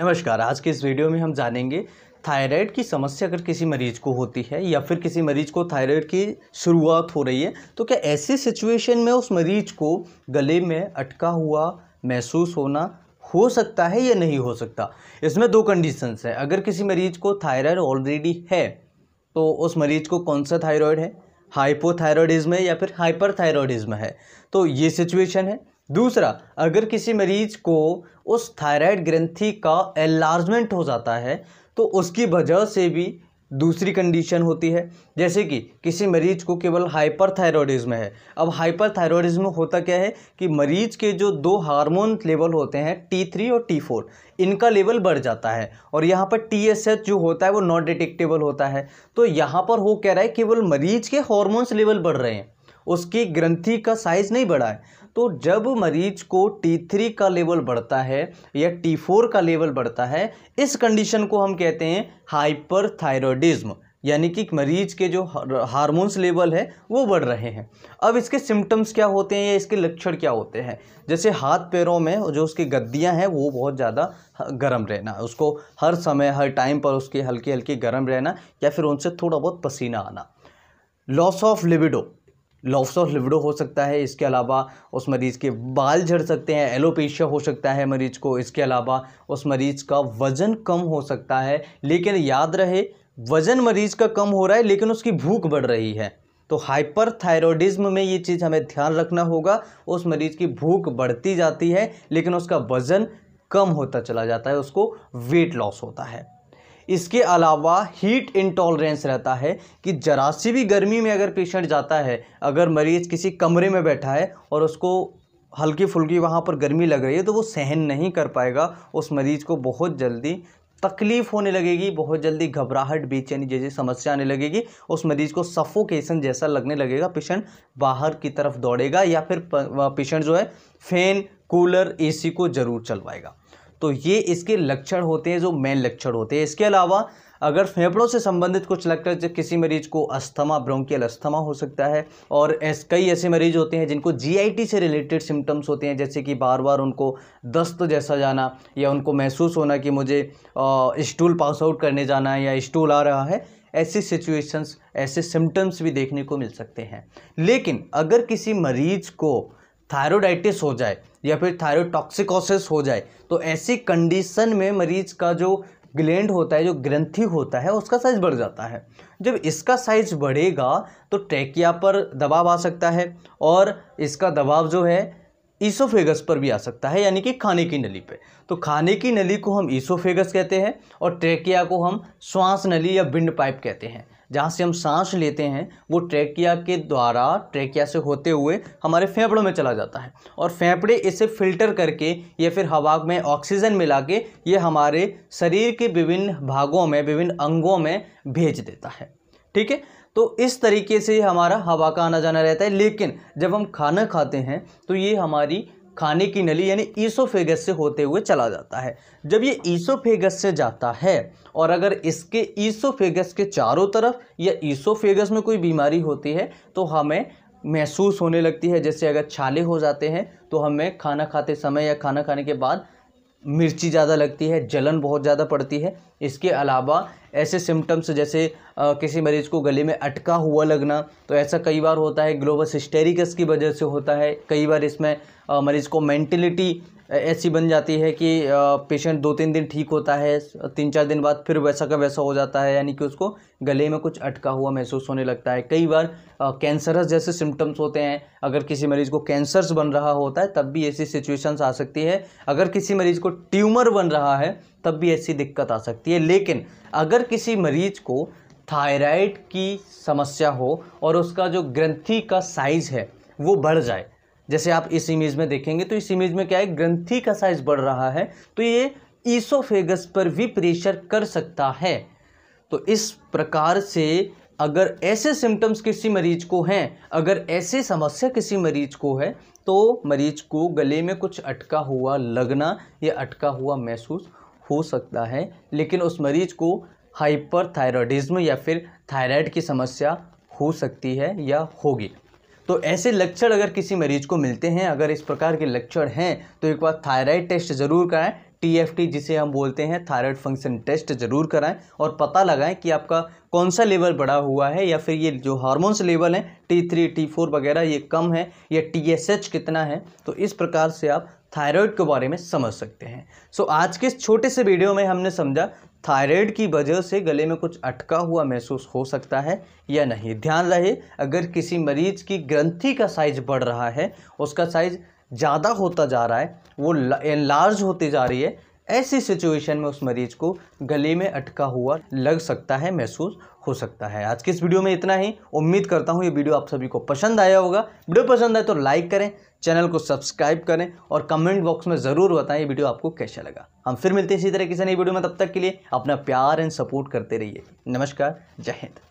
नमस्कार आज के इस वीडियो में हम जानेंगे थायराइड की समस्या अगर किसी मरीज को होती है या फिर किसी मरीज को थायराइड की शुरुआत हो रही है तो क्या ऐसी सिचुएशन में उस मरीज को गले में अटका हुआ महसूस होना हो सकता है या नहीं हो सकता इसमें दो कंडीशंस है अगर किसी मरीज को थायराइड ऑलरेडी है तो उस मरीज को कौन सा थायरॉयड है हाइपोथायरॉयडिज्म है या फिर हाइपर है तो ये सिचुएशन है दूसरा अगर किसी मरीज को उस थायराइड ग्रंथि का एलार्जमेंट हो जाता है तो उसकी वजह से भी दूसरी कंडीशन होती है जैसे कि किसी मरीज को केवल हाइपरथायरॉयडिज्म है अब हाइपरथायरॉयडिज्म होता क्या है कि मरीज के जो दो हार्मोन लेवल होते हैं टी थ्री और टी फोर इनका लेवल बढ़ जाता है और यहाँ पर टी एस एच जो होता है वो नॉन डिटेक्टेबल होता है तो यहाँ पर हो कह रहा है केवल मरीज के हॉर्मोन्स लेवल बढ़ रहे हैं उसकी ग्रंथि का साइज़ नहीं बढ़ा है तो जब मरीज को टी थ्री का लेवल बढ़ता है या टी फोर का लेवल बढ़ता है इस कंडीशन को हम कहते हैं हाइपरथायरॉयडिज्म यानी कि मरीज के जो हार्मोन्स लेवल है वो बढ़ रहे हैं अब इसके सिम्टम्स क्या होते हैं या इसके लक्षण क्या होते हैं जैसे हाथ पैरों में जो उसकी गद्दियाँ हैं वो बहुत ज़्यादा गर्म रहना उसको हर समय हर टाइम पर उसके हल्की हल्की गर्म रहना या फिर उनसे थोड़ा बहुत पसीना आना loss of libido loss of libido हो सकता है इसके अलावा उस मरीज़ के बाल झड़ सकते हैं एलोपेशिया हो सकता है मरीज़ को इसके अलावा उस मरीज़ का वज़न कम हो सकता है लेकिन याद रहे वज़न मरीज़ का कम हो रहा है लेकिन उसकी भूख बढ़ रही है तो हाइपरथायरॉयडिज्म में ये चीज़ हमें ध्यान रखना होगा उस मरीज़ की भूख बढ़ती जाती है लेकिन उसका वज़न कम होता चला जाता है उसको वेट लॉस होता है इसके अलावा हीट इंटॉलरेंस रहता है कि जरा सी भी गर्मी में अगर पेशेंट जाता है अगर मरीज़ किसी कमरे में बैठा है और उसको हल्की फुल्की वहाँ पर गर्मी लग रही है तो वो सहन नहीं कर पाएगा उस मरीज़ को बहुत जल्दी तकलीफ़ होने लगेगी बहुत जल्दी घबराहट बेचैनी जैसी समस्या आने लगेगी उस मरीज़ को सफोकेशन जैसा लगने लगेगा पेशेंट बाहर की तरफ दौड़ेगा या फिर पेशेंट जो है फ़ैन कूलर एसी को ज़रूर चलवाएगा तो ये इसके लक्षण होते हैं जो मेन लक्षण होते हैं इसके अलावा अगर फेफड़ों से संबंधित कुछ लक्षण किसी मरीज को अस्थमा ब्रोंकियल अस्थमा हो सकता है और ऐस कई ऐसे मरीज होते हैं जिनको जीआईटी से रिलेटेड सिम्टम्स होते हैं जैसे कि बार बार उनको दस्त जैसा जाना या उनको महसूस होना कि मुझे स्टूल पास आउट करने जाना है या स्टूल आ रहा है ऐसी सिचुएशंस ऐसे सिम्टम्स भी देखने को मिल सकते हैं लेकिन अगर किसी मरीज को थायरोडाइटिस हो जाए या फिर थायरोटॉक्सिकोसिस हो जाए तो ऐसी कंडीशन में मरीज का जो ग्लैंड होता है जो ग्रंथि होता है उसका साइज़ बढ़ जाता है जब इसका साइज बढ़ेगा तो ट्रैकिया पर दबाव आ सकता है और इसका दबाव जो है ईसोफेगस पर भी आ सकता है यानी कि खाने की नली पे तो खाने की नली को हम ईसोफेगस कहते हैं और ट्रैकिया को हम श्वास नली या बिंड पाइप कहते हैं जहाँ से हम सांस लेते हैं वो ट्रैकिया के द्वारा ट्रेकिया से होते हुए हमारे फेफड़ों में चला जाता है और फेफड़े इसे फिल्टर करके या फिर हवा में ऑक्सीजन मिला के ये हमारे शरीर के विभिन्न भागों में विभिन्न अंगों में भेज देता है ठीक है तो इस तरीके से हमारा हवा का आना जाना रहता है लेकिन जब हम खाना खाते हैं तो ये हमारी खाने की नली यानी ईसोफेगस से होते हुए चला जाता है जब ये ईसोफेगस से जाता है और अगर इसके ईसोफेगस के चारों तरफ या ईसोफेगस में कोई बीमारी होती है तो हमें महसूस होने लगती है जैसे अगर छाले हो जाते हैं तो हमें खाना खाते समय या खाना खाने के बाद मिर्ची ज़्यादा लगती है जलन बहुत ज़्यादा पड़ती है इसके अलावा ऐसे सिम्टम्स जैसे आ, किसी मरीज़ को गले में अटका हुआ लगना तो ऐसा कई बार होता है ग्लोबस हिस्टेरिकस की वजह से होता है कई बार इसमें मरीज़ को मैंटिलिटी ऐसी बन जाती है कि पेशेंट दो तीन दिन ठीक होता है तीन चार दिन बाद फिर वैसा का वैसा हो जाता है यानी कि उसको गले में कुछ अटका हुआ महसूस होने लगता है कई बार कैंसरस जैसे सिम्टम्स होते हैं अगर किसी मरीज़ को कैंसर्स बन रहा होता है तब भी ऐसी सिचुएशंस आ सकती है अगर किसी मरीज़ को ट्यूमर बन रहा है तब भी ऐसी दिक्कत आ सकती है लेकिन अगर किसी मरीज़ को थायराइड की समस्या हो और उसका जो ग्रंथि का साइज़ है वो बढ़ जाए जैसे आप इस इमेज में देखेंगे तो इस इमेज में क्या है ग्रंथि का साइज बढ़ रहा है तो ये ईसोफेगस पर भी प्रेशर कर सकता है तो इस प्रकार से अगर ऐसे सिम्टम्स किसी मरीज को हैं अगर ऐसे समस्या किसी मरीज को है तो मरीज को गले में कुछ अटका हुआ लगना या अटका हुआ महसूस हो सकता है लेकिन उस मरीज को हाइपर या फिर थायराइड की समस्या हो सकती है या होगी तो ऐसे लक्षण अगर किसी मरीज को मिलते हैं अगर इस प्रकार के लक्षण हैं तो एक बार थायराइड टेस्ट ज़रूर कराएं टीएफटी जिसे हम बोलते हैं थायराइड फंक्शन टेस्ट ज़रूर कराएं और पता लगाएं कि आपका कौन सा लेवल बढ़ा हुआ है या फिर ये जो हार्मोन्स लेवल हैं टी थ्री टी फोर वगैरह ये कम है या टी एस एच कितना है तो इस प्रकार से आप थायराइड के बारे में समझ सकते हैं सो so, आज के इस छोटे से वीडियो में हमने समझा थायराइड की वजह से गले में कुछ अटका हुआ महसूस हो सकता है या नहीं ध्यान रहे अगर किसी मरीज की ग्रंथि का साइज बढ़ रहा है उसका साइज़ ज़्यादा होता जा रहा है वो लार्ज होती जा रही है ऐसी सिचुएशन में उस मरीज को गले में अटका हुआ लग सकता है महसूस हो सकता है आज की इस वीडियो में इतना ही उम्मीद करता हूँ ये वीडियो आप सभी को पसंद आया होगा वीडियो पसंद आए तो लाइक करें चैनल को सब्सक्राइब करें और कमेंट बॉक्स में ज़रूर बताएं ये वीडियो आपको कैसा लगा हम फिर मिलते हैं इसी तरह किसी नई वीडियो में तब तक के लिए अपना प्यार एंड सपोर्ट करते रहिए नमस्कार जय हिंद